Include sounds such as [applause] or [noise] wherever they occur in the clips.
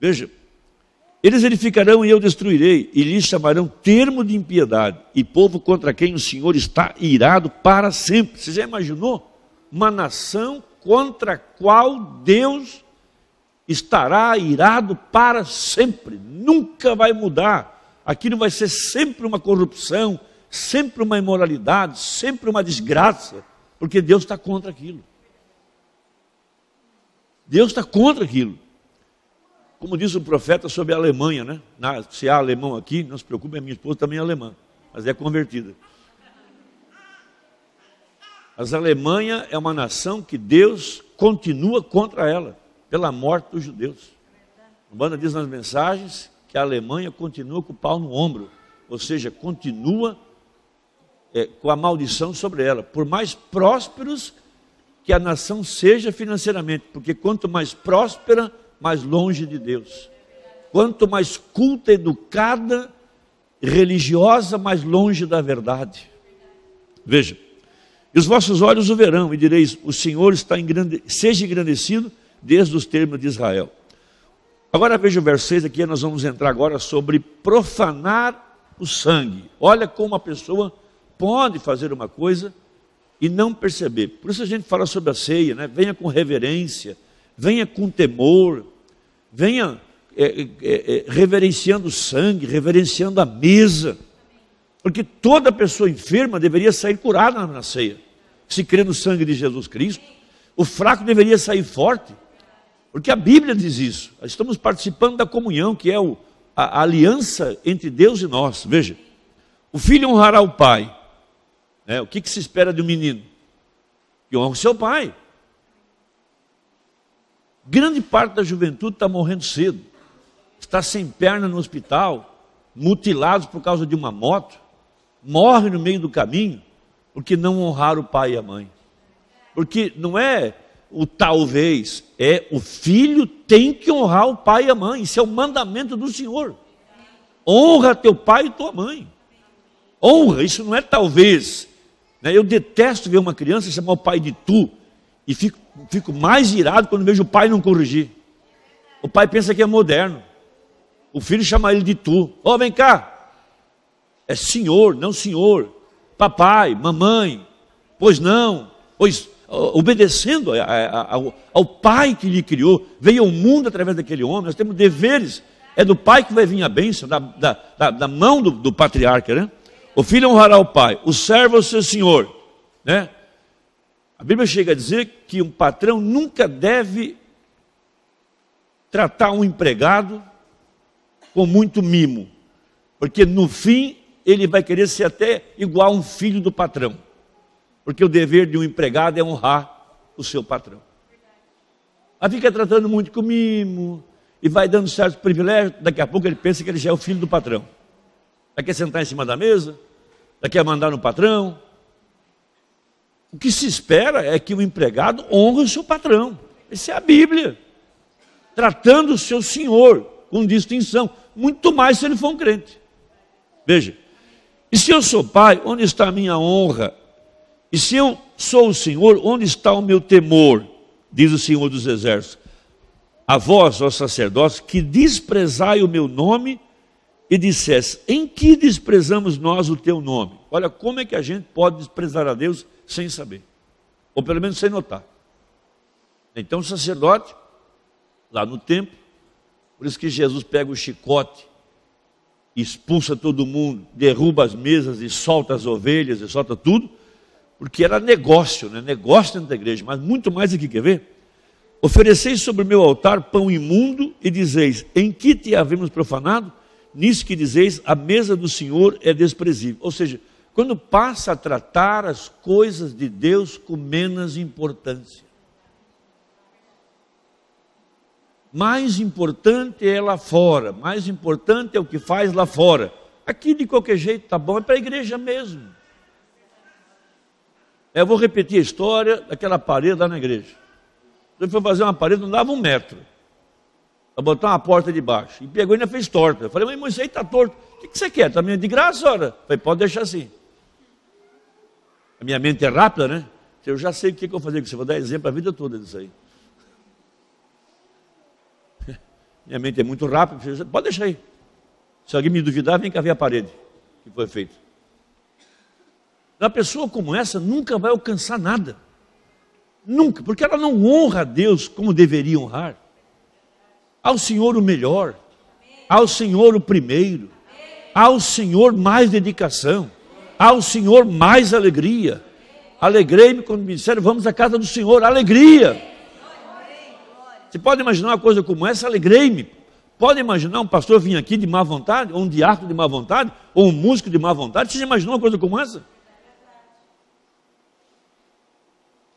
Veja, eles edificarão e eu destruirei, e lhes chamarão termo de impiedade, e povo contra quem o Senhor está irado para sempre. Você já imaginou? Uma nação contra a qual Deus estará irado para sempre, nunca vai mudar. Aquilo vai ser sempre uma corrupção, sempre uma imoralidade, sempre uma desgraça, porque Deus está contra aquilo. Deus está contra aquilo como diz o profeta sobre a Alemanha, né? Na, se há alemão aqui, não se preocupe, a minha esposa também é alemã, mas é convertida. Mas a Alemanha é uma nação que Deus continua contra ela, pela morte dos judeus. O Banda diz nas mensagens que a Alemanha continua com o pau no ombro, ou seja, continua é, com a maldição sobre ela, por mais prósperos que a nação seja financeiramente, porque quanto mais próspera, mais longe de Deus. Quanto mais culta, educada, religiosa, mais longe da verdade. Veja, e os vossos olhos o verão, e direis: O Senhor está engrande... seja engrandecido desde os termos de Israel. Agora veja o verso 6 aqui, nós vamos entrar agora sobre profanar o sangue. Olha como a pessoa pode fazer uma coisa e não perceber. Por isso a gente fala sobre a ceia, né? venha com reverência, venha com temor, venha é, é, é, é, reverenciando o sangue, reverenciando a mesa, porque toda pessoa enferma deveria sair curada na ceia, se crê no sangue de Jesus Cristo. O fraco deveria sair forte, porque a Bíblia diz isso. Estamos participando da comunhão, que é o, a, a aliança entre Deus e nós. Veja, o filho honrará o pai. Né? O que, que se espera de um menino? Que honra o seu pai. Grande parte da juventude está morrendo cedo, está sem perna no hospital, mutilados por causa de uma moto, morre no meio do caminho porque não honrar o pai e a mãe. Porque não é o talvez, é o filho tem que honrar o pai e a mãe, isso é o mandamento do Senhor. Honra teu pai e tua mãe. Honra, isso não é talvez. Né? Eu detesto ver uma criança chamar o pai de tu. E fico, fico mais irado quando vejo o pai não corrigir. O pai pensa que é moderno. O filho chama ele de tu. Ó, oh, vem cá. É senhor, não senhor. Papai, mamãe. Pois não. Pois obedecendo a, a, ao, ao pai que lhe criou, veio ao mundo através daquele homem. Nós temos deveres. É do pai que vai vir a bênção, da, da, da, da mão do, do patriarca, né? O filho honrará o pai, o servo ao seu senhor, né? A Bíblia chega a dizer que um patrão nunca deve tratar um empregado com muito mimo, porque no fim ele vai querer ser até igual um filho do patrão, porque o dever de um empregado é honrar o seu patrão. Aí fica tratando muito com mimo e vai dando certos privilégios, daqui a pouco ele pensa que ele já é o filho do patrão. daqui a sentar em cima da mesa, daqui a mandar no patrão, o que se espera é que o empregado honre o seu patrão. Essa é a Bíblia. Tratando o seu senhor com distinção. Muito mais se ele for um crente. Veja. E se eu sou pai, onde está a minha honra? E se eu sou o Senhor, onde está o meu temor? Diz o Senhor dos Exércitos. A vós, ó sacerdotes, que desprezai o meu nome e dissesse: Em que desprezamos nós o teu nome? Olha como é que a gente pode desprezar a Deus sem saber, ou pelo menos sem notar. Então o sacerdote, lá no templo, por isso que Jesus pega o chicote, expulsa todo mundo, derruba as mesas e solta as ovelhas e solta tudo, porque era negócio, né? negócio dentro da igreja, mas muito mais do que quer ver? Ofereceis sobre o meu altar pão imundo e dizeis, em que te havemos profanado? Nisso que dizeis, a mesa do Senhor é desprezível. Ou seja, quando passa a tratar as coisas de Deus com menos importância. Mais importante é lá fora, mais importante é o que faz lá fora. Aqui de qualquer jeito tá bom, é para a igreja mesmo. É, eu vou repetir a história daquela parede lá na igreja. Ele foi fazer uma parede, não dava um metro. Para botar uma porta de baixo. E pegou e ainda fez torta. Eu falei, mas isso aí está torto. O que, você quer? Está meio de graça, ora? falei, pode deixar assim. A minha mente é rápida, né? Eu já sei o que, que eu vou fazer com isso. Eu vou dar exemplo a vida toda disso aí. [laughs] Minha mente é muito rápida. Pode deixar aí. Se alguém me duvidar, vem cá ver a parede que foi feito. Uma pessoa como essa nunca vai alcançar nada. Nunca, porque ela não honra a Deus como deveria honrar. Ao Senhor o melhor, ao Senhor o primeiro, ao Senhor mais dedicação ao Senhor mais alegria. Alegrei-me quando me disseram, vamos à casa do Senhor, alegria. Você pode imaginar uma coisa como essa? Alegrei-me. Pode imaginar um pastor vir aqui de má vontade, ou um diácono de má vontade, ou um músico de má vontade? Você já imaginou uma coisa como essa?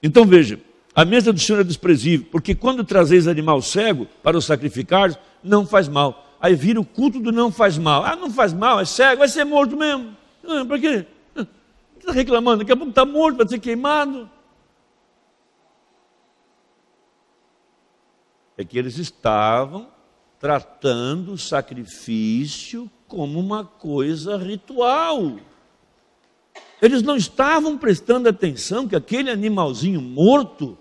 Então veja, a mesa do Senhor é desprezível, porque quando trazeis animal cego para o sacrificar, não faz mal. Aí vira o culto do não faz mal. Ah, não faz mal, é cego, vai ser morto mesmo. Ah, para quê? Está ah, reclamando, daqui a pouco está morto, vai ser queimado. É que eles estavam tratando o sacrifício como uma coisa ritual. Eles não estavam prestando atenção que aquele animalzinho morto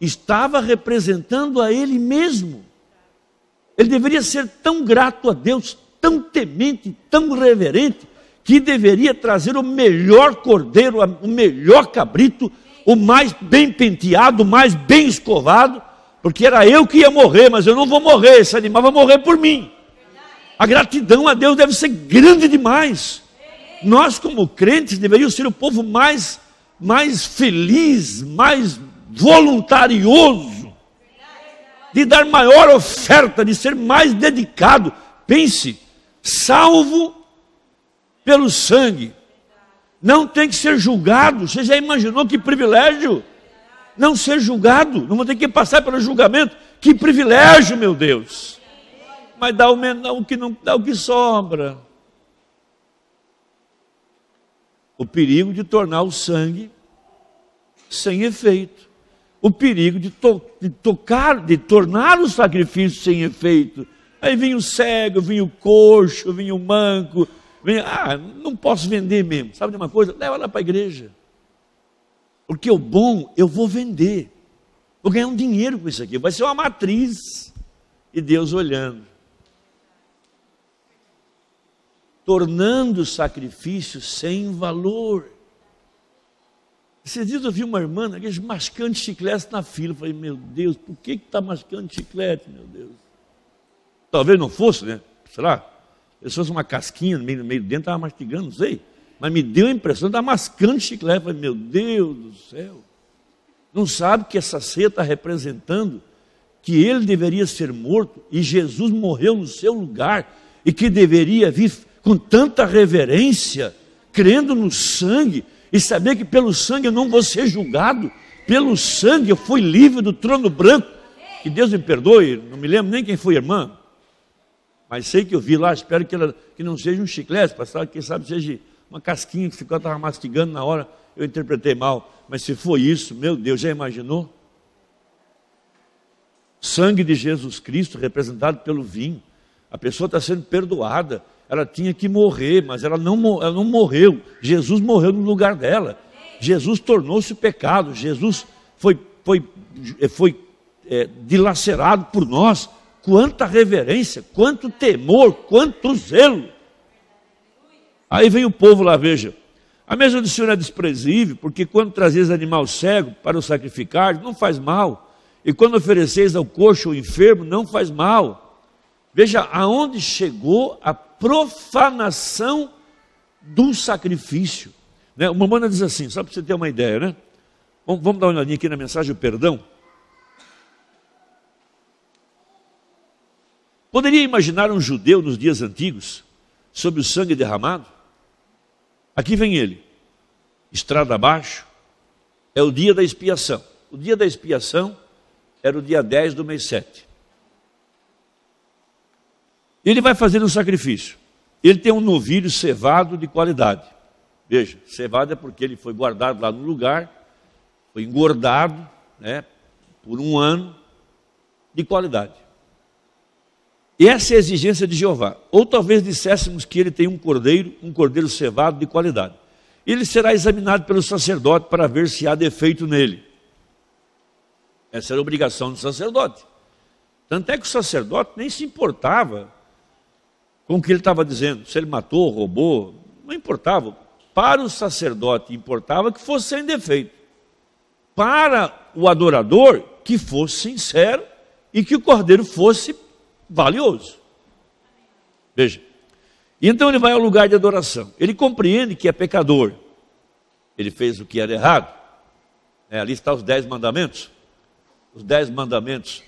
estava representando a ele mesmo. Ele deveria ser tão grato a Deus, tão temente, tão reverente, que deveria trazer o melhor cordeiro, o melhor cabrito, o mais bem penteado, o mais bem escovado, porque era eu que ia morrer, mas eu não vou morrer, esse animal vai morrer por mim. A gratidão a Deus deve ser grande demais. Nós, como crentes, deveríamos ser o povo mais, mais feliz, mais voluntarioso, de dar maior oferta, de ser mais dedicado. Pense, salvo pelo sangue. Não tem que ser julgado. Você já imaginou que privilégio? Não ser julgado, não vou ter que passar pelo julgamento. Que privilégio, meu Deus! Mas dá o, menor, o que não dá o que sobra. O perigo de tornar o sangue sem efeito. O perigo de, to, de tocar, de tornar o sacrifício sem efeito. Aí vinha o cego, vinha o coxo, vinha o manco, ah, não posso vender mesmo. Sabe de uma coisa? Leva lá para a igreja. Porque o bom eu vou vender. Vou ganhar um dinheiro com isso aqui. Vai ser uma matriz. E Deus olhando. Tornando o sacrifício sem valor. Esses dias eu vi uma irmã, aqueles mascando chiclete na fila. Eu falei, meu Deus, por que está mascando chiclete, meu Deus? Talvez não fosse, né? Sei lá, se fosse uma casquinha no meio, no meio do dentro, estava mastigando, não sei. Mas me deu a impressão, estar mascando chiclete. Falei, meu Deus do céu. Não sabe que essa ceia está representando que ele deveria ser morto e Jesus morreu no seu lugar e que deveria vir com tanta reverência, crendo no sangue e saber que pelo sangue eu não vou ser julgado, pelo sangue eu fui livre do trono branco. Que Deus me perdoe, não me lembro nem quem foi irmã, mas sei que eu vi lá, espero que, ela, que não seja um chiclete, passado, quem sabe seja uma casquinha que ficou, estava mastigando na hora, eu interpretei mal. Mas se foi isso, meu Deus, já imaginou? Sangue de Jesus Cristo representado pelo vinho. A pessoa está sendo perdoada. Ela tinha que morrer, mas ela não, ela não morreu. Jesus morreu no lugar dela. Jesus tornou-se o pecado. Jesus foi, foi, foi é, dilacerado por nós quanta reverência, quanto temor, quanto zelo. Aí vem o povo lá, veja. A mesa do Senhor é desprezível, porque quando trazeis animal cego para o sacrificar, não faz mal. E quando ofereceis ao coxo ou enfermo, não faz mal. Veja aonde chegou a profanação do sacrifício. Né? O Mamona diz assim, só para você ter uma ideia, né? Vamos, vamos dar uma olhadinha aqui na mensagem do perdão. Poderia imaginar um judeu nos dias antigos, sob o sangue derramado? Aqui vem ele, estrada abaixo, é o dia da expiação. O dia da expiação era o dia 10 do mês 7. Ele vai fazer um sacrifício. Ele tem um novilho cevado de qualidade. Veja, cevado é porque ele foi guardado lá no lugar, foi engordado né, por um ano de qualidade. Essa é a exigência de Jeová. Ou talvez disséssemos que ele tem um cordeiro, um cordeiro cevado de qualidade. Ele será examinado pelo sacerdote para ver se há defeito nele. Essa era a obrigação do sacerdote. Tanto é que o sacerdote nem se importava com o que ele estava dizendo, se ele matou, roubou, não importava. Para o sacerdote importava que fosse sem defeito. Para o adorador, que fosse sincero e que o cordeiro fosse valioso. Veja. Então ele vai ao lugar de adoração. Ele compreende que é pecador. Ele fez o que era errado. É, ali está os dez mandamentos. Os dez mandamentos.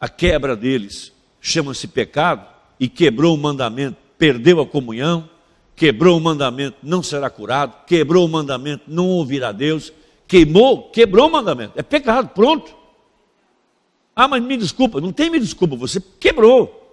A quebra deles chama-se pecado. E quebrou o mandamento, perdeu a comunhão. Quebrou o mandamento, não será curado. Quebrou o mandamento, não ouvirá Deus. Queimou, quebrou o mandamento. É pecado, pronto. Ah, mas me desculpa, não tem me desculpa, você quebrou.